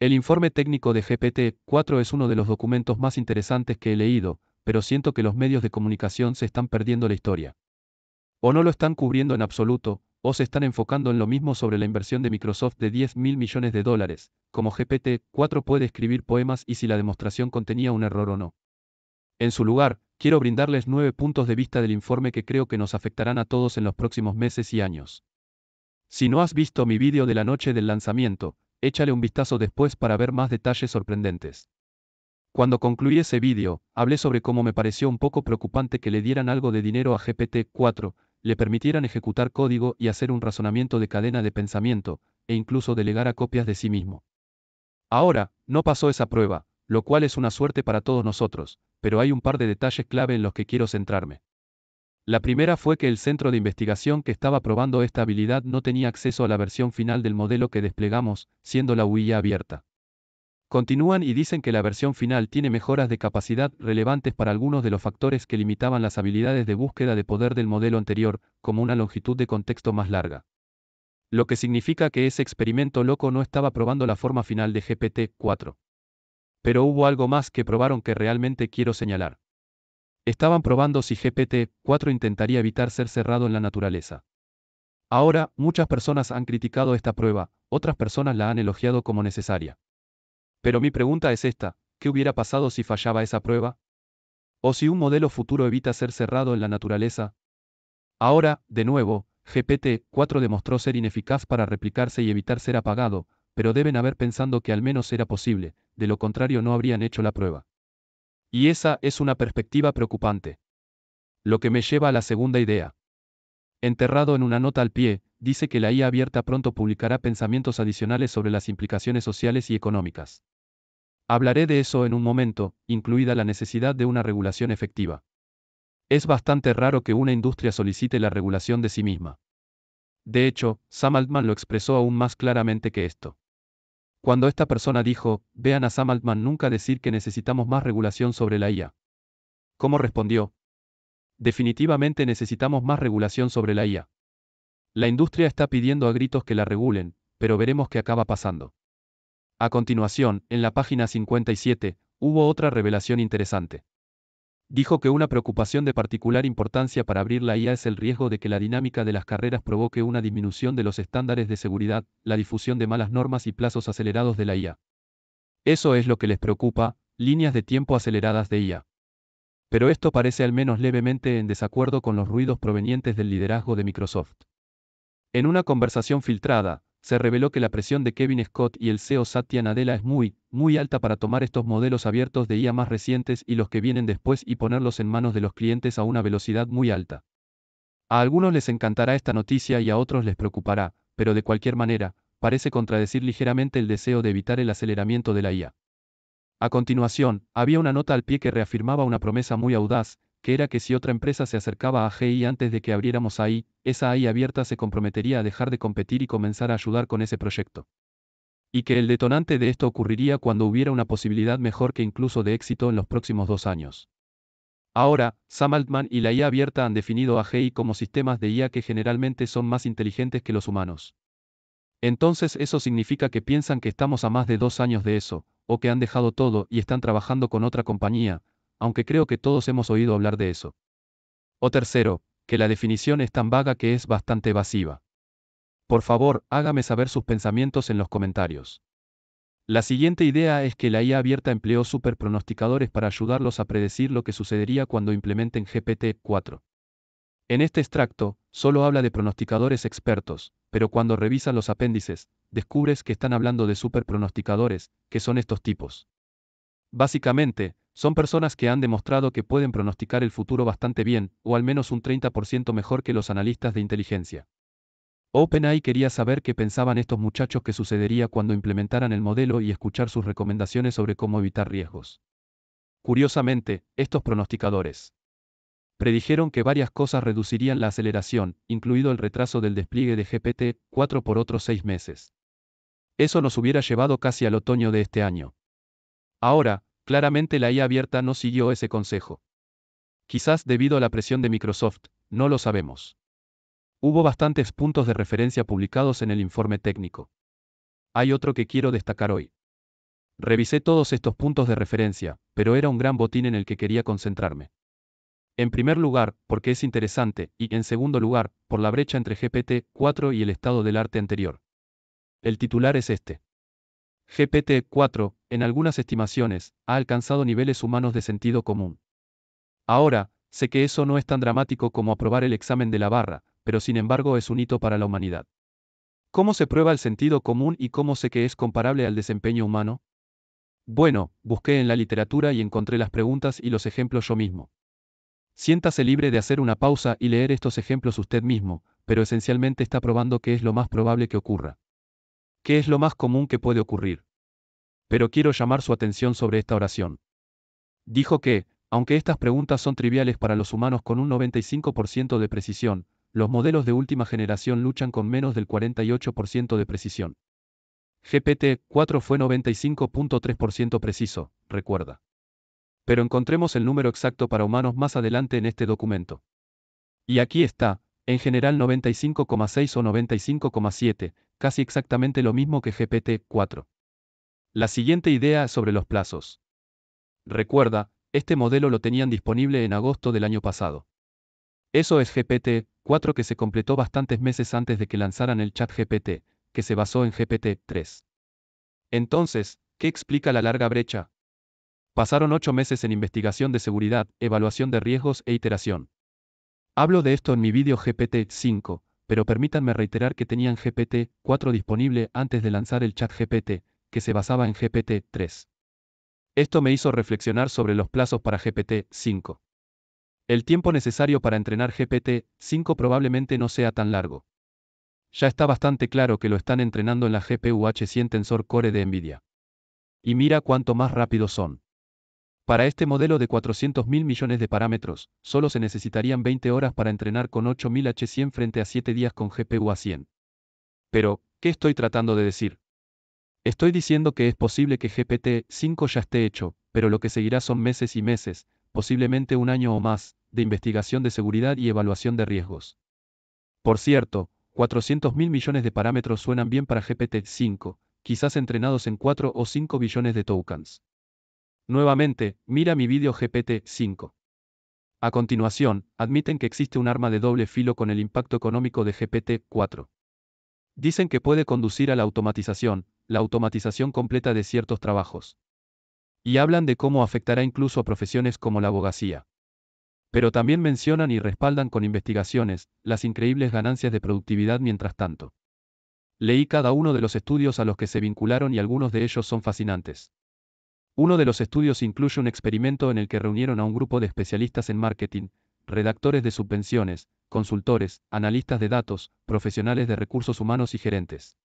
El informe técnico de GPT-4 es uno de los documentos más interesantes que he leído, pero siento que los medios de comunicación se están perdiendo la historia. O no lo están cubriendo en absoluto, o se están enfocando en lo mismo sobre la inversión de Microsoft de 10 mil millones de dólares, como GPT-4 puede escribir poemas y si la demostración contenía un error o no. En su lugar, quiero brindarles nueve puntos de vista del informe que creo que nos afectarán a todos en los próximos meses y años. Si no has visto mi vídeo de la noche del lanzamiento, échale un vistazo después para ver más detalles sorprendentes. Cuando concluí ese vídeo, hablé sobre cómo me pareció un poco preocupante que le dieran algo de dinero a GPT-4, le permitieran ejecutar código y hacer un razonamiento de cadena de pensamiento, e incluso delegar a copias de sí mismo. Ahora, no pasó esa prueba, lo cual es una suerte para todos nosotros, pero hay un par de detalles clave en los que quiero centrarme. La primera fue que el centro de investigación que estaba probando esta habilidad no tenía acceso a la versión final del modelo que desplegamos, siendo la UI abierta. Continúan y dicen que la versión final tiene mejoras de capacidad relevantes para algunos de los factores que limitaban las habilidades de búsqueda de poder del modelo anterior, como una longitud de contexto más larga. Lo que significa que ese experimento loco no estaba probando la forma final de GPT-4. Pero hubo algo más que probaron que realmente quiero señalar. Estaban probando si GPT-4 intentaría evitar ser cerrado en la naturaleza. Ahora, muchas personas han criticado esta prueba, otras personas la han elogiado como necesaria. Pero mi pregunta es esta, ¿qué hubiera pasado si fallaba esa prueba? ¿O si un modelo futuro evita ser cerrado en la naturaleza? Ahora, de nuevo, GPT-4 demostró ser ineficaz para replicarse y evitar ser apagado, pero deben haber pensado que al menos era posible, de lo contrario no habrían hecho la prueba. Y esa es una perspectiva preocupante. Lo que me lleva a la segunda idea. Enterrado en una nota al pie, dice que la IA abierta pronto publicará pensamientos adicionales sobre las implicaciones sociales y económicas. Hablaré de eso en un momento, incluida la necesidad de una regulación efectiva. Es bastante raro que una industria solicite la regulación de sí misma. De hecho, Sam Altman lo expresó aún más claramente que esto. Cuando esta persona dijo, vean a Sam Altman nunca decir que necesitamos más regulación sobre la IA. ¿Cómo respondió? Definitivamente necesitamos más regulación sobre la IA. La industria está pidiendo a gritos que la regulen, pero veremos qué acaba pasando. A continuación, en la página 57, hubo otra revelación interesante dijo que una preocupación de particular importancia para abrir la IA es el riesgo de que la dinámica de las carreras provoque una disminución de los estándares de seguridad, la difusión de malas normas y plazos acelerados de la IA. Eso es lo que les preocupa, líneas de tiempo aceleradas de IA. Pero esto parece al menos levemente en desacuerdo con los ruidos provenientes del liderazgo de Microsoft. En una conversación filtrada, se reveló que la presión de Kevin Scott y el CEO Satya Nadella es muy muy alta para tomar estos modelos abiertos de IA más recientes y los que vienen después y ponerlos en manos de los clientes a una velocidad muy alta. A algunos les encantará esta noticia y a otros les preocupará, pero de cualquier manera, parece contradecir ligeramente el deseo de evitar el aceleramiento de la IA. A continuación, había una nota al pie que reafirmaba una promesa muy audaz, que era que si otra empresa se acercaba a GI antes de que abriéramos AI, esa AI abierta se comprometería a dejar de competir y comenzar a ayudar con ese proyecto y que el detonante de esto ocurriría cuando hubiera una posibilidad mejor que incluso de éxito en los próximos dos años. Ahora, Sam Altman y la IA abierta han definido a GI como sistemas de IA que generalmente son más inteligentes que los humanos. Entonces eso significa que piensan que estamos a más de dos años de eso, o que han dejado todo y están trabajando con otra compañía, aunque creo que todos hemos oído hablar de eso. O tercero, que la definición es tan vaga que es bastante evasiva. Por favor, hágame saber sus pensamientos en los comentarios. La siguiente idea es que la IA abierta empleó superpronosticadores para ayudarlos a predecir lo que sucedería cuando implementen GPT-4. En este extracto, solo habla de pronosticadores expertos, pero cuando revisas los apéndices, descubres que están hablando de superpronosticadores, que son estos tipos. Básicamente, son personas que han demostrado que pueden pronosticar el futuro bastante bien, o al menos un 30% mejor que los analistas de inteligencia. OpenAI quería saber qué pensaban estos muchachos que sucedería cuando implementaran el modelo y escuchar sus recomendaciones sobre cómo evitar riesgos. Curiosamente, estos pronosticadores predijeron que varias cosas reducirían la aceleración, incluido el retraso del despliegue de GPT-4 por otros seis meses. Eso nos hubiera llevado casi al otoño de este año. Ahora, claramente la IA abierta no siguió ese consejo. Quizás debido a la presión de Microsoft, no lo sabemos. Hubo bastantes puntos de referencia publicados en el informe técnico. Hay otro que quiero destacar hoy. Revisé todos estos puntos de referencia, pero era un gran botín en el que quería concentrarme. En primer lugar, porque es interesante, y en segundo lugar, por la brecha entre GPT-4 y el estado del arte anterior. El titular es este. GPT-4, en algunas estimaciones, ha alcanzado niveles humanos de sentido común. Ahora, sé que eso no es tan dramático como aprobar el examen de la barra, pero sin embargo es un hito para la humanidad. ¿Cómo se prueba el sentido común y cómo sé que es comparable al desempeño humano? Bueno, busqué en la literatura y encontré las preguntas y los ejemplos yo mismo. Siéntase libre de hacer una pausa y leer estos ejemplos usted mismo, pero esencialmente está probando qué es lo más probable que ocurra. ¿Qué es lo más común que puede ocurrir? Pero quiero llamar su atención sobre esta oración. Dijo que, aunque estas preguntas son triviales para los humanos con un 95% de precisión, los modelos de última generación luchan con menos del 48% de precisión. GPT-4 fue 95.3% preciso, recuerda. Pero encontremos el número exacto para humanos más adelante en este documento. Y aquí está, en general 95,6 o 95,7, casi exactamente lo mismo que GPT-4. La siguiente idea es sobre los plazos. Recuerda, este modelo lo tenían disponible en agosto del año pasado. Eso es GPT, 4 que se completó bastantes meses antes de que lanzaran el chat GPT, que se basó en GPT-3. Entonces, ¿qué explica la larga brecha? Pasaron ocho meses en investigación de seguridad, evaluación de riesgos e iteración. Hablo de esto en mi vídeo GPT-5, pero permítanme reiterar que tenían GPT-4 disponible antes de lanzar el chat GPT, que se basaba en GPT-3. Esto me hizo reflexionar sobre los plazos para GPT-5. El tiempo necesario para entrenar GPT-5 probablemente no sea tan largo. Ya está bastante claro que lo están entrenando en la GPU-H100 Tensor Core de Nvidia. Y mira cuánto más rápido son. Para este modelo de 400.000 millones de parámetros, solo se necesitarían 20 horas para entrenar con 8.000 H100 frente a 7 días con GPU a 100. Pero, ¿qué estoy tratando de decir? Estoy diciendo que es posible que GPT-5 ya esté hecho, pero lo que seguirá son meses y meses, posiblemente un año o más, de investigación de seguridad y evaluación de riesgos. Por cierto, 400.000 millones de parámetros suenan bien para GPT-5, quizás entrenados en 4 o 5 billones de tokens. Nuevamente, mira mi vídeo GPT-5. A continuación, admiten que existe un arma de doble filo con el impacto económico de GPT-4. Dicen que puede conducir a la automatización, la automatización completa de ciertos trabajos. Y hablan de cómo afectará incluso a profesiones como la abogacía. Pero también mencionan y respaldan con investigaciones las increíbles ganancias de productividad mientras tanto. Leí cada uno de los estudios a los que se vincularon y algunos de ellos son fascinantes. Uno de los estudios incluye un experimento en el que reunieron a un grupo de especialistas en marketing, redactores de subvenciones, consultores, analistas de datos, profesionales de recursos humanos y gerentes.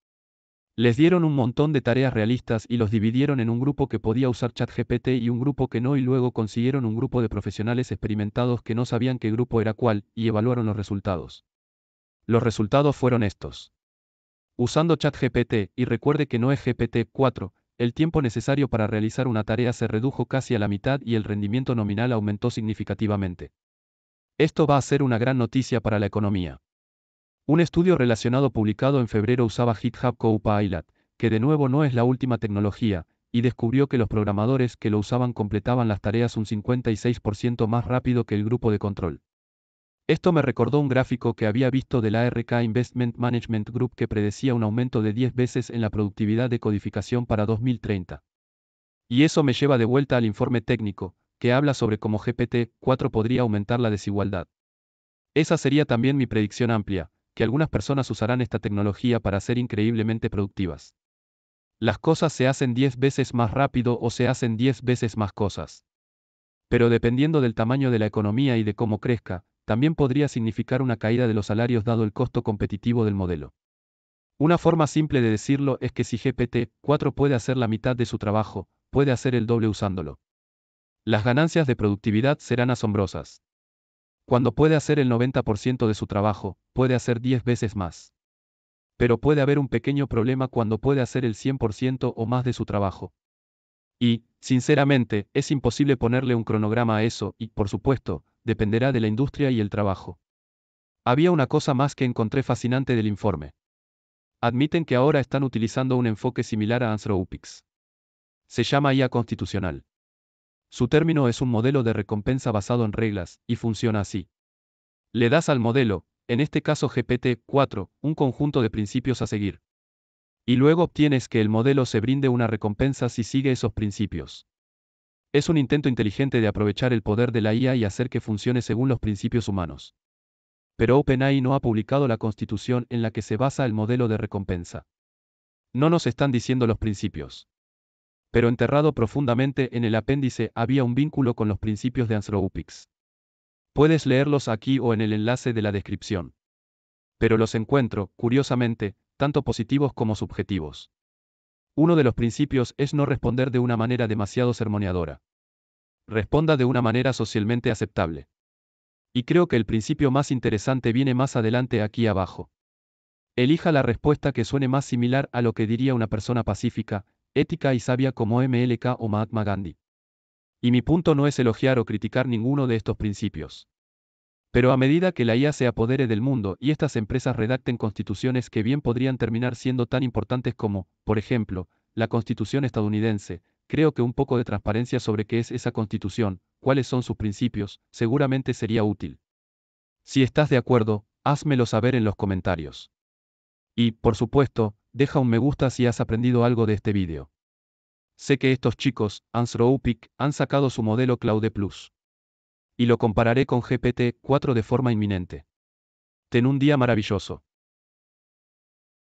Les dieron un montón de tareas realistas y los dividieron en un grupo que podía usar ChatGPT y un grupo que no y luego consiguieron un grupo de profesionales experimentados que no sabían qué grupo era cuál y evaluaron los resultados. Los resultados fueron estos. Usando ChatGPT, y recuerde que no es GPT-4, el tiempo necesario para realizar una tarea se redujo casi a la mitad y el rendimiento nominal aumentó significativamente. Esto va a ser una gran noticia para la economía. Un estudio relacionado publicado en febrero usaba GitHub Copilot, que de nuevo no es la última tecnología, y descubrió que los programadores que lo usaban completaban las tareas un 56% más rápido que el grupo de control. Esto me recordó un gráfico que había visto de la ARK Investment Management Group que predecía un aumento de 10 veces en la productividad de codificación para 2030. Y eso me lleva de vuelta al informe técnico, que habla sobre cómo GPT-4 podría aumentar la desigualdad. Esa sería también mi predicción amplia, que algunas personas usarán esta tecnología para ser increíblemente productivas. Las cosas se hacen 10 veces más rápido o se hacen 10 veces más cosas. Pero dependiendo del tamaño de la economía y de cómo crezca, también podría significar una caída de los salarios dado el costo competitivo del modelo. Una forma simple de decirlo es que si GPT-4 puede hacer la mitad de su trabajo, puede hacer el doble usándolo. Las ganancias de productividad serán asombrosas. Cuando puede hacer el 90% de su trabajo, puede hacer 10 veces más. Pero puede haber un pequeño problema cuando puede hacer el 100% o más de su trabajo. Y, sinceramente, es imposible ponerle un cronograma a eso y, por supuesto, dependerá de la industria y el trabajo. Había una cosa más que encontré fascinante del informe. Admiten que ahora están utilizando un enfoque similar a Anthropics. Se llama IA constitucional. Su término es un modelo de recompensa basado en reglas, y funciona así. Le das al modelo, en este caso GPT-4, un conjunto de principios a seguir. Y luego obtienes que el modelo se brinde una recompensa si sigue esos principios. Es un intento inteligente de aprovechar el poder de la IA y hacer que funcione según los principios humanos. Pero OpenAI no ha publicado la constitución en la que se basa el modelo de recompensa. No nos están diciendo los principios pero enterrado profundamente en el apéndice había un vínculo con los principios de Anthropics. Puedes leerlos aquí o en el enlace de la descripción. Pero los encuentro, curiosamente, tanto positivos como subjetivos. Uno de los principios es no responder de una manera demasiado sermoneadora. Responda de una manera socialmente aceptable. Y creo que el principio más interesante viene más adelante aquí abajo. Elija la respuesta que suene más similar a lo que diría una persona pacífica, ética y sabia como MLK o Mahatma Gandhi. Y mi punto no es elogiar o criticar ninguno de estos principios. Pero a medida que la IA se apodere del mundo y estas empresas redacten constituciones que bien podrían terminar siendo tan importantes como, por ejemplo, la constitución estadounidense, creo que un poco de transparencia sobre qué es esa constitución, cuáles son sus principios, seguramente sería útil. Si estás de acuerdo, házmelo saber en los comentarios. Y, por supuesto, deja un me gusta si has aprendido algo de este vídeo. Sé que estos chicos, Anthropic, han sacado su modelo Claude Plus. Y lo compararé con GPT-4 de forma inminente. Ten un día maravilloso.